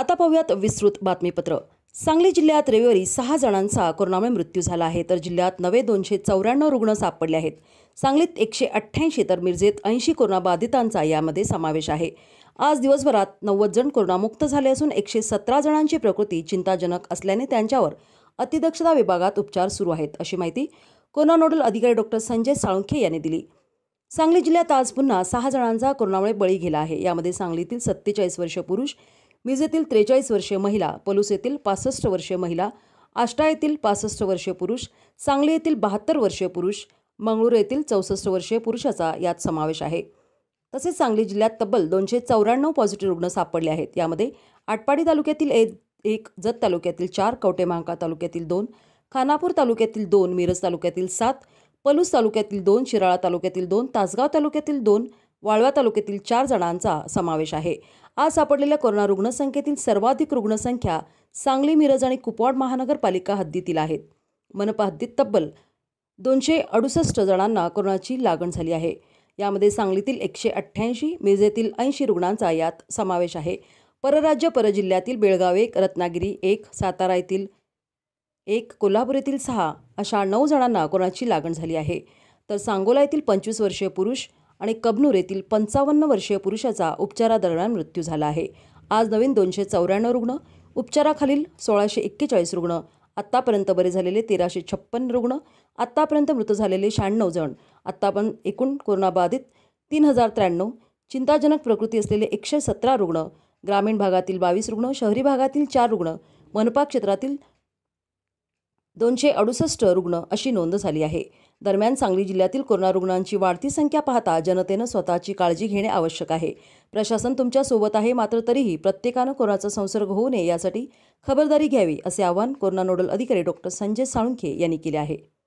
आता पाहूयात विस्तृत बातमीपत्र सांगली जिल्ह्यात रविवारी सहा जणांचा कोरोनामुळे मृत्यू झाला आहे तर जिल्ह्यात नवे दोनशे चौऱ्याण्णव रुग्ण सापडले आहेत सांगलीत एकशे अठ्ठ्याऐंशी तर मिरजेत ऐंशी कोरोनाबाधितांचा यामध्ये समावेश आहे आज दिवसभरात नव्वद जण कोरोनामुक्त झाले असून एकशे सतरा जणांची प्रकृती चिंताजनक असल्याने त्यांच्यावर अतिदक्षता विभागात उपचार सुरू आहेत अशी माहिती कोरोना नोडल अधिकारी डॉक्टर संजय साळुंखे यांनी दिली सांगली जिल्ह्यात आज पुन्हा सहा जणांचा कोरोनामुळे बळी गेला आहे यामध्ये सांगलीतील सत्तेचाळीस वर्ष पुरुष मिज येथील त्रेचाळीस वर्षीय महिला पलूस येथील पासष्ट वर्षीय महिला आष्टा येथील पासष्ट वर्षीय पुरुष सांगली येथील बहात्तर वर्षीय पुरुष मंगळूर येथील चौसष्ट वर्षीय पुरुषाचा यात समावेश आहे तसेच सांगली जिल्ह्यात तब्बल दोनशे चौऱ्याण्णव पॉझिटिव्ह रुग्ण सापडले आहेत यामध्ये आटपाडी तालुक्यातील ए एक जत तालुक्यातील चार कवटे तालुक्यातील दोन खानापूर तालुक्यातील दोन मिरज तालुक्यातील सात पलूस तालुक्यातील दोन शिराळा तालुक्यातील दोन तासगाव तालुक्यातील दोन वाळवा तालुक्यातील चार जणांचा समावेश आहे आज सापडलेल्या कोरोना रुग्णसंख्येतील सर्वाधिक रुग्णसंख्या सांगली मिरज आणि कुपवाड महानगरपालिका हद्दीतील आहेत मनपा हद्दीत तब्बल दोनशे अडुसष्ट जणांना कोरोनाची लागण झाली आहे यामध्ये सांगलीतील एकशे अठ्ठ्याऐंशी मिरजेतील ऐंशी रुग्णांचा यात समावेश आहे परराज्य परजिल्ह्यातील बेळगाव एक रत्नागिरी एक सातारा येथील एक कोल्हापूर येथील सहा अशा नऊ जणांना कोरोनाची लागण झाली आहे तर सांगोला येथील पंचवीस वर्षीय पुरुष आणि कबनूर येथील पंचावन्न वर्षीय पुरुषाचा उपचारादरम्यान मृत्यू झाला आहे आज नवीन दोनशे चौऱ्याण्णव रुग्ण उपचाराखालील सोळाशे एक्केचाळीस रुग्ण आत्तापर्यंत बरे झालेले तेराशे छप्पन रुग्ण आत्तापर्यंत मृत झालेले शहाण्णव जण आत्ता पण एकूण कोरोनाबाधित तीन हजार त्र्याण्णव चिंताजनक प्रकृती असलेले एकशे सतरा रुग्ण ग्रामीण भागातील बावीस रुग्ण शहरी भागातील चार रुग्ण मनपा क्षेत्रातील दोनशे अडुसष्ट रुग्ण अशी नोंद झाली आहे दरम्यान सांगली जिल्ह्यातील कोरोना रुग्णांची वाढती संख्या पाहता जनतेनं स्वतःची काळजी घेणे आवश्यक आहे प्रशासन तुमच्यासोबत आहे मात्र तरीही प्रत्येकानं कोरोनाचा संसर्ग होऊ नये यासाठी खबरदारी घ्यावी असे आवाहन कोरोना नोडल अधिकारी डॉक्टर संजय साळुंखे यांनी केले आहे